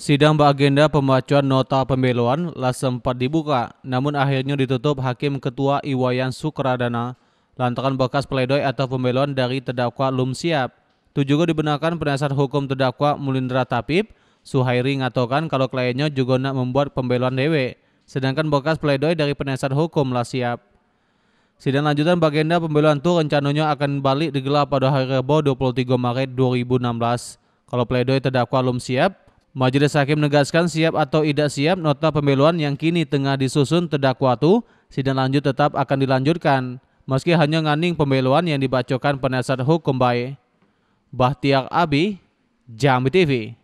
Sidang beragenda pembacaan nota pembeluan lah sempat dibuka, namun akhirnya ditutup Hakim Ketua Iwayan Sukradana lantaran bekas pledoi atau pembeluan dari terdakwa Lum Siap. Itu juga dibenarkan penasihat hukum terdakwa Mulindra Tapib, Suhairi ngatakan kalau kliennya juga nak membuat pembeluan dewe, sedangkan bekas pledoi dari penasihat hukum lah siap. Sidang lanjutan bagenda pembelaan itu rencananya akan balik digelar pada hari Rabu 23 Maret 2016. Kalau pledoi terdakwa belum Siap, Majelis Hakim menegaskan siap atau tidak siap nota pembeluan yang kini tengah disusun terdakwa itu sidang lanjut tetap akan dilanjutkan meski hanya nganing pembeluan yang dibacakan penasihat hukum baik. Bahtiar Abi, Jambi TV.